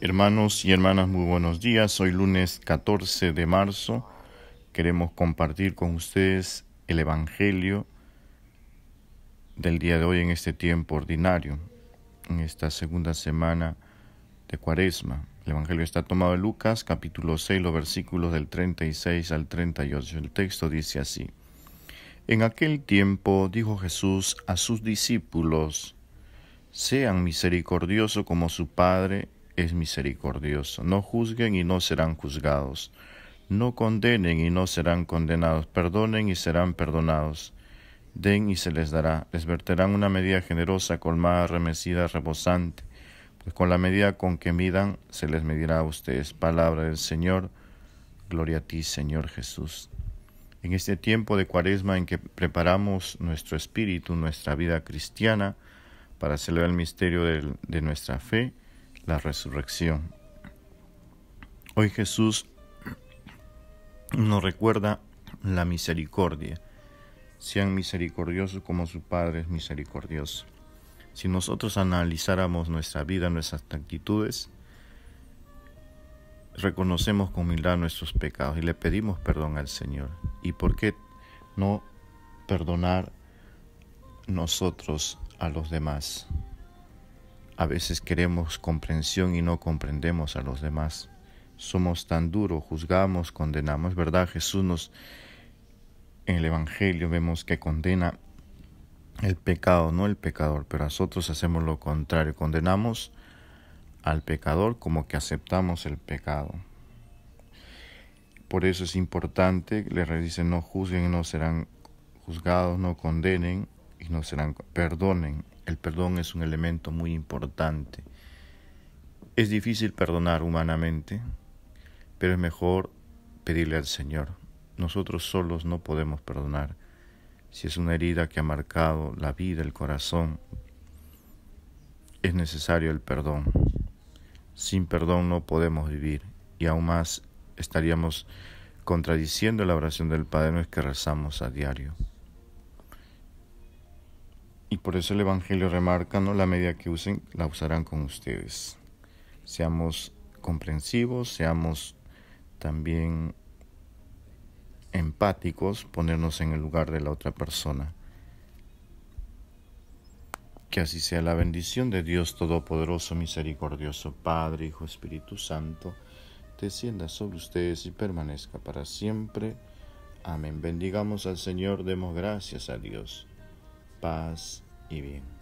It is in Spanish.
Hermanos y hermanas, muy buenos días. Hoy lunes 14 de marzo queremos compartir con ustedes el Evangelio del día de hoy en este tiempo ordinario, en esta segunda semana de Cuaresma. El Evangelio está tomado de Lucas capítulo 6, los versículos del 36 al 38. El texto dice así. En aquel tiempo dijo Jesús a sus discípulos, sean misericordiosos como su Padre es misericordioso. No juzguen y no serán juzgados. No condenen y no serán condenados. Perdonen y serán perdonados. Den y se les dará. Les verterán una medida generosa, colmada, remecida, rebosante con la medida con que midan, se les medirá a ustedes. Palabra del Señor, gloria a ti, Señor Jesús. En este tiempo de cuaresma en que preparamos nuestro espíritu, nuestra vida cristiana, para celebrar el misterio de, de nuestra fe, la resurrección. Hoy Jesús nos recuerda la misericordia. Sean misericordiosos como su Padre es misericordioso. Si nosotros analizáramos nuestra vida, nuestras actitudes, reconocemos con humildad nuestros pecados y le pedimos perdón al Señor. ¿Y por qué no perdonar nosotros a los demás? A veces queremos comprensión y no comprendemos a los demás. Somos tan duros, juzgamos, condenamos, ¿verdad? Jesús nos en el Evangelio vemos que condena el pecado, no el pecador, pero nosotros hacemos lo contrario, condenamos al pecador como que aceptamos el pecado. Por eso es importante, le dicen, no juzguen, no serán juzgados, no condenen y no serán, perdonen. El perdón es un elemento muy importante. Es difícil perdonar humanamente, pero es mejor pedirle al Señor. Nosotros solos no podemos perdonar si es una herida que ha marcado la vida, el corazón, es necesario el perdón. Sin perdón no podemos vivir y aún más estaríamos contradiciendo la oración del Padre no es que rezamos a diario. Y por eso el Evangelio remarca, no la medida que usen, la usarán con ustedes. Seamos comprensivos, seamos también empáticos, ponernos en el lugar de la otra persona. Que así sea la bendición de Dios Todopoderoso, Misericordioso, Padre, Hijo, Espíritu Santo, descienda sobre ustedes y permanezca para siempre. Amén. Bendigamos al Señor, demos gracias a Dios. Paz y bien.